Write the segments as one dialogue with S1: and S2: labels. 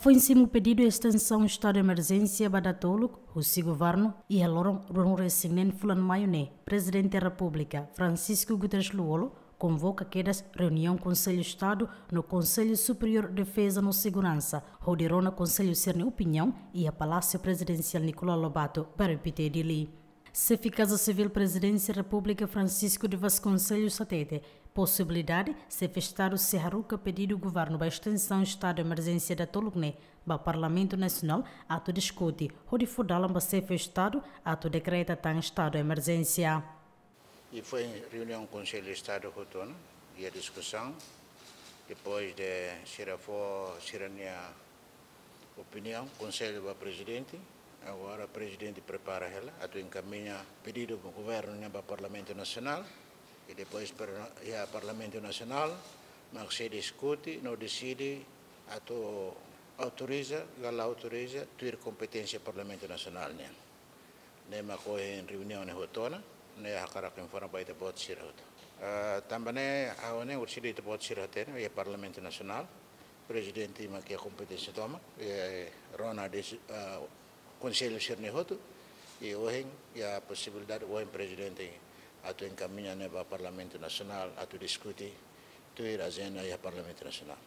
S1: Foi em cima o pedido de extensão do estado de emergência para Toluco, o governo e a Loron Ronrecinen Fulano Maioné, presidente da República, Francisco Guterres Luolo, convoca quedas reunião Conselho Estado no Conselho Superior de Defesa no Segurança, Rodirona Conselho Cerne Opinião e a Palácio Presidencial Nicolau Lobato para o PT de Lille se Casa Civil Presidência República Francisco de Vasconcelos Satete, possibilidade se fechar o Serraruca pedido o governo para extensão estado de emergência da Tolugné, para Parlamento Nacional, ato discute, onde fudala para ser festado, ato decreta tão estado de emergência.
S2: E foi em reunião do Conselho de Estado Rotona e a discussão, depois de se for, a minha opinião, Conselho do Presidente, Agora o presidente prepara ela, a tu encaminha pedido para o governo né, para o Parlamento Nacional e depois para o Parlamento Nacional, mas se discute, não decide, a tu autoriza, ela autoriza, ter competência Parlamento Nacional. Né? Nem ocorre em reuniões outonas, nem a cara que informa para o ser outra. Ah, também a ONU, o Chile pode ser até, e o Parlamento Nacional, o presidente que a competência toma, e eh, Rona diz. Uh, Conselho Cernihoto e hoje a possibilidade, hoje o presidente atu encaminha né, para o Parlamento Nacional, atu discute tu irás agenda e o Parlamento Nacional.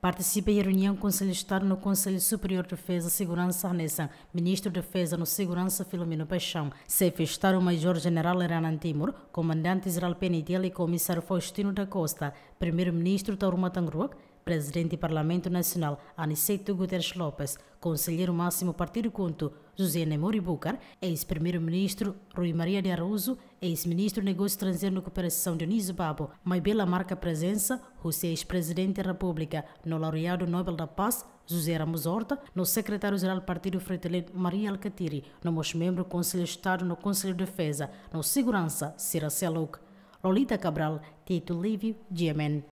S1: Participa em reunião do Conselho de Estado no Conselho Superior de Defesa e Segurança Arnessa, Ministro de Defesa no Segurança Filomeno Paixão, Chefe de Estado-Major General Heranan Timur, Comandante Israel Penidel e Comissário Faustino da Costa, Primeiro-Ministro Tauro Matangruac, presidente do Parlamento Nacional, Aniceto Guterres Lopes, conselheiro máximo Partido Conto, José Nemori Bucar, ex-primeiro-ministro Rui Maria de Araújo, ex-ministro de Negócio Estrangeiro e Cooperação Dionísio Babo, Maibela Marca Presença, José ex-presidente da República, no laureado Nobel da Paz, José Ramos Horta, no secretário-geral do Partido Fratelino Maria Alcatiri, no membro do Conselho de Estado no Conselho de Defesa, no Segurança, Cira Seluc. Lolita Cabral, Tito Livio, GMN.